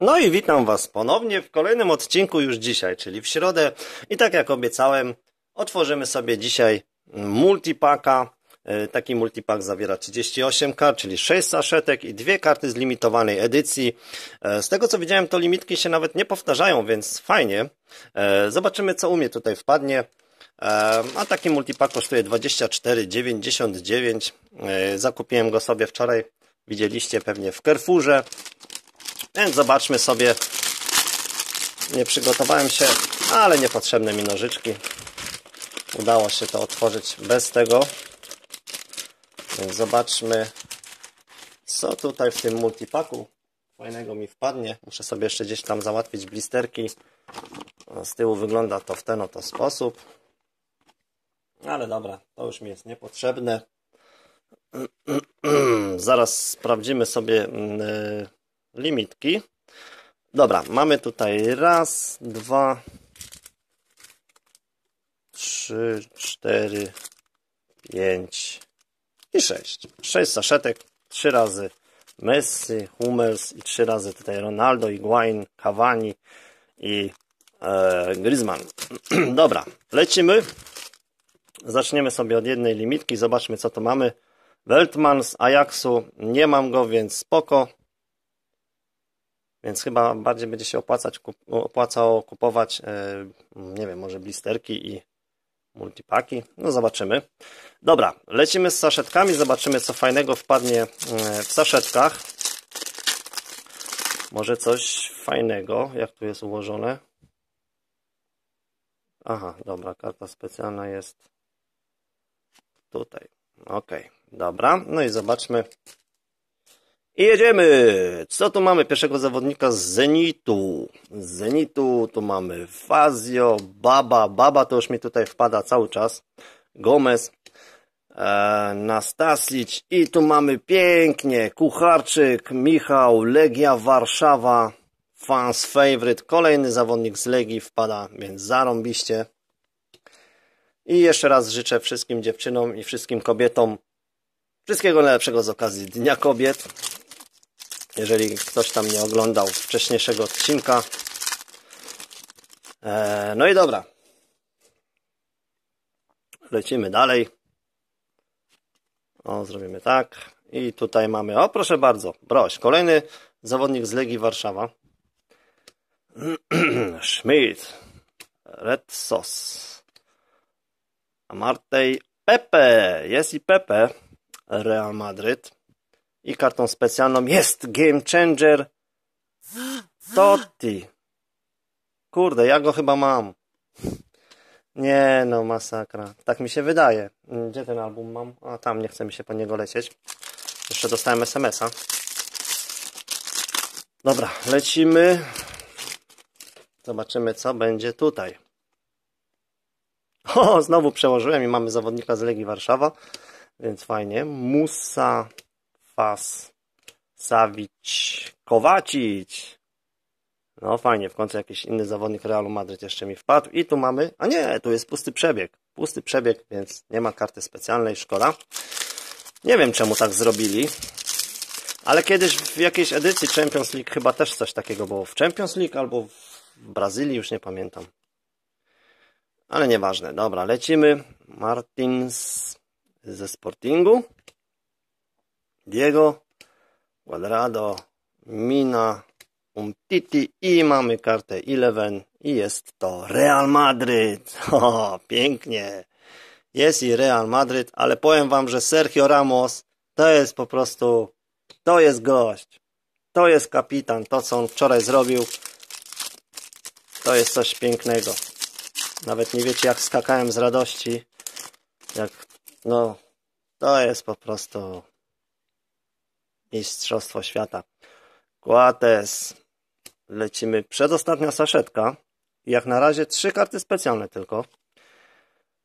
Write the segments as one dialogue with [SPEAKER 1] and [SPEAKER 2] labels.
[SPEAKER 1] No i witam Was ponownie w kolejnym odcinku już dzisiaj, czyli w środę. I tak jak obiecałem, otworzymy sobie dzisiaj multipaka. E, taki multipak zawiera 38 kart, czyli 6 saszetek i dwie karty z limitowanej edycji. E, z tego co widziałem, to limitki się nawet nie powtarzają, więc fajnie. E, zobaczymy, co u mnie tutaj wpadnie. A taki multipak kosztuje 24,99. Zakupiłem go sobie wczoraj. Widzieliście pewnie w Carrefourze. Więc zobaczmy sobie. Nie przygotowałem się, ale niepotrzebne mi nożyczki. Udało się to otworzyć bez tego. Więc zobaczmy, co tutaj w tym multipaku fajnego mi wpadnie. Muszę sobie jeszcze gdzieś tam załatwić blisterki. No, z tyłu wygląda to w ten oto sposób. Ale dobra, to już mi jest niepotrzebne. Zaraz sprawdzimy sobie mm, y, limitki. Dobra, mamy tutaj raz, dwa, trzy, cztery, pięć i sześć. Sześć saszetek, trzy razy Messi, Hummels i trzy razy tutaj Ronaldo, Iguain, Cavani i e, Griezmann. Dobra, lecimy. Zaczniemy sobie od jednej limitki, zobaczmy co to mamy. Weltman z Ajaxu, nie mam go, więc spoko. Więc chyba bardziej będzie się opłacać, opłacało kupować, e, mm, nie wiem, może blisterki i multipaki. No zobaczymy. Dobra, lecimy z saszetkami, zobaczymy co fajnego wpadnie e, w saszetkach. Może coś fajnego, jak tu jest ułożone. Aha, dobra, karta specjalna jest tutaj. Ok, dobra. No i zobaczmy, i jedziemy! Co tu mamy pierwszego zawodnika z Zenitu? Z Zenitu tu mamy Fazio, Baba. Baba to już mi tutaj wpada cały czas. Gomez, e, i tu mamy pięknie Kucharczyk, Michał, Legia Warszawa, fans favorite. Kolejny zawodnik z Legii wpada, więc zarąbiście. I jeszcze raz życzę wszystkim dziewczynom i wszystkim kobietom wszystkiego najlepszego z okazji Dnia Kobiet jeżeli ktoś tam nie oglądał wcześniejszego odcinka. E, no i dobra. Lecimy dalej. O, zrobimy tak. I tutaj mamy, o proszę bardzo, Broś, kolejny zawodnik z Legii Warszawa. Schmidt, Red Sos, Amartej Pepe, jest i Pepe, Real Madrid i kartą specjalną jest Game Changer Totti kurde, ja go chyba mam nie no, masakra tak mi się wydaje mm, gdzie ten album mam? a tam, nie chce mi się po niego lecieć jeszcze dostałem smsa dobra, lecimy zobaczymy co będzie tutaj o, znowu przełożyłem i mamy zawodnika z Legii Warszawa więc fajnie, Musa pas Savić Kowacić. No fajnie, w końcu jakiś inny zawodnik Realu Madryt jeszcze mi wpadł. I tu mamy, a nie, tu jest pusty przebieg. Pusty przebieg, więc nie ma karty specjalnej, szkoda. Nie wiem czemu tak zrobili, ale kiedyś w jakiejś edycji Champions League chyba też coś takiego było. W Champions League albo w Brazylii, już nie pamiętam. Ale nieważne. Dobra, lecimy. Martins ze Sportingu. Diego, Quadrado, Mina, Umtiti i mamy kartę 11 i jest to Real Madryt. O, pięknie. Jest i Real Madryt, ale powiem wam, że Sergio Ramos to jest po prostu, to jest gość. To jest kapitan. To, co on wczoraj zrobił, to jest coś pięknego. Nawet nie wiecie, jak skakałem z radości. Jak, no, to jest po prostu Mistrzostwo Świata. Guates. Lecimy. Przedostatnia saszetka. Jak na razie trzy karty specjalne tylko.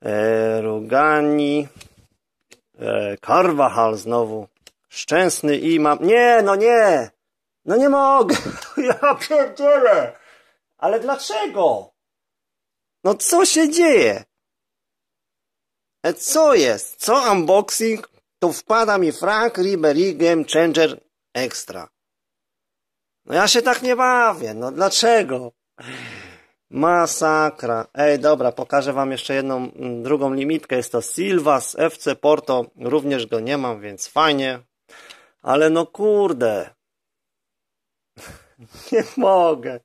[SPEAKER 1] E, Rugani. E, Carvajal znowu. Szczęsny imam. Nie, no nie! No nie mogę! Ja pierdolę! Ale dlaczego? No co się dzieje? E, co jest? Co unboxing? to wpada mi Frank Ribery Game Changer Extra. No ja się tak nie bawię, no dlaczego? Masakra. Ej, dobra, pokażę wam jeszcze jedną, mm, drugą limitkę. Jest to Silva z FC Porto. Również go nie mam, więc fajnie. Ale no kurde. Nie mogę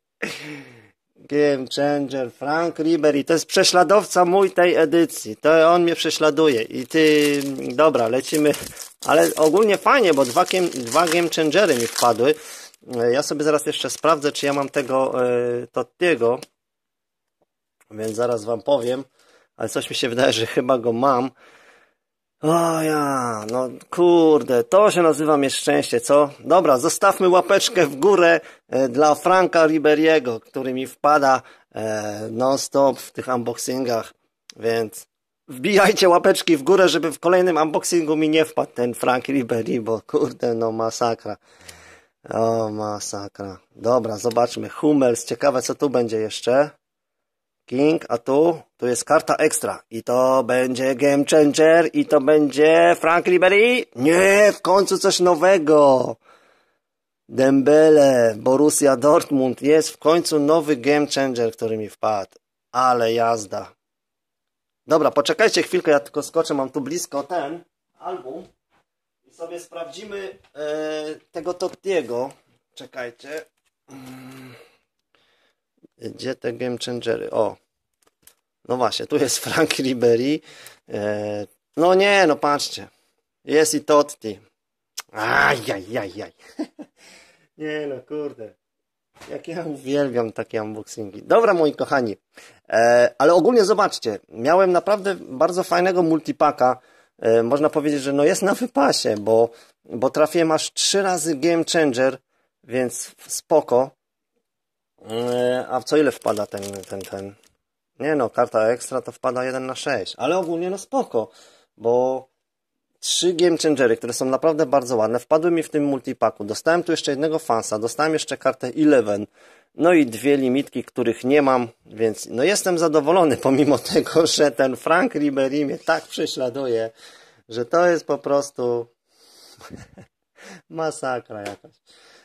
[SPEAKER 1] game changer, Frank Ribery, to jest prześladowca mój tej edycji, to on mnie prześladuje i ty, dobra, lecimy, ale ogólnie fajnie, bo dwa game, dwa game changery mi wpadły, e, ja sobie zaraz jeszcze sprawdzę, czy ja mam tego yy, Tottiego, więc zaraz wam powiem, ale coś mi się wydaje, że chyba go mam, o ja, no kurde, to się nazywa mnie szczęście, co? Dobra, zostawmy łapeczkę w górę e, dla Franka Riberiego, który mi wpada e, non-stop w tych unboxingach, więc wbijajcie łapeczki w górę, żeby w kolejnym unboxingu mi nie wpadł ten Frank Riberi, bo kurde, no masakra. O, masakra. Dobra, zobaczmy. Hummels, ciekawe co tu będzie jeszcze. King, a tu, tu jest karta ekstra. I to będzie Game Changer, i to będzie Frank Ribery. Nie, w końcu coś nowego. Dembele, Borussia Dortmund. Jest w końcu nowy Game Changer, który mi wpadł. Ale jazda. Dobra, poczekajcie chwilkę, ja tylko skoczę, mam tu blisko ten album. I sobie sprawdzimy e, tego Tottiego. Czekajcie. Mm. Gdzie te game changery? O, no właśnie, tu jest Frank Ribery. E, no nie, no patrzcie. Jest i Totti. Ajajajaj. nie no, kurde. Jak ja uwielbiam takie unboxingi. Dobra, moi kochani. E, ale ogólnie zobaczcie. Miałem naprawdę bardzo fajnego multipaka. E, można powiedzieć, że no jest na wypasie, bo, bo trafiłem aż trzy razy Game Changer, więc spoko. E, a w co ile wpada ten, ten, ten? Nie no, karta ekstra to wpada 1 na 6, ale ogólnie no spoko, bo trzy game changery, które są naprawdę bardzo ładne, wpadły mi w tym multipaku. Dostałem tu jeszcze jednego fansa, dostałem jeszcze kartę 11, no i dwie limitki, których nie mam, więc no jestem zadowolony pomimo tego, że ten Frank Ribery mnie tak prześladuje, że to jest po prostu masakra jakaś.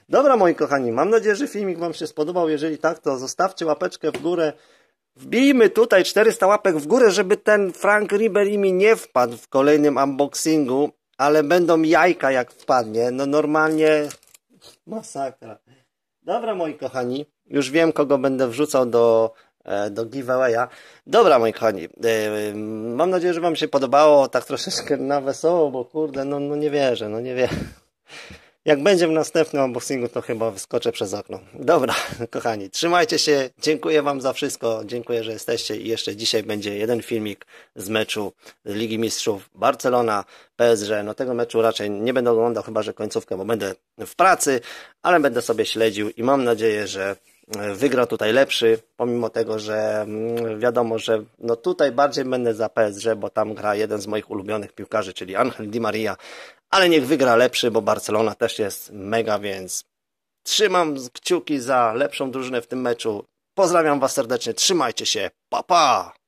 [SPEAKER 1] Dobra, moi kochani, mam nadzieję, że filmik Wam się spodobał. Jeżeli tak, to zostawcie łapeczkę w górę. Wbijmy tutaj 400 łapek w górę, żeby ten Frank Ribery mi nie wpadł w kolejnym unboxingu, ale będą jajka jak wpadnie. No normalnie masakra. Dobra, moi kochani, już wiem, kogo będę wrzucał do, e, do giveawaya. Dobra, moi kochani, e, mam nadzieję, że Wam się podobało, tak troszeczkę na wesoło, bo kurde, no, no nie wierzę, no nie wierzę. Jak będzie w następnym unboxingu, to chyba wyskoczę przez okno. Dobra, kochani, trzymajcie się. Dziękuję Wam za wszystko. Dziękuję, że jesteście. I jeszcze dzisiaj będzie jeden filmik z meczu Ligi Mistrzów Barcelona PSG. No tego meczu raczej nie będę oglądał, chyba że końcówkę, bo będę w pracy, ale będę sobie śledził i mam nadzieję, że E, wygra tutaj lepszy, pomimo tego, że mm, wiadomo, że no tutaj bardziej będę za PSG, bo tam gra jeden z moich ulubionych piłkarzy, czyli Angel Di Maria, ale niech wygra lepszy, bo Barcelona też jest mega, więc trzymam kciuki za lepszą drużynę w tym meczu. Pozdrawiam Was serdecznie, trzymajcie się, pa pa!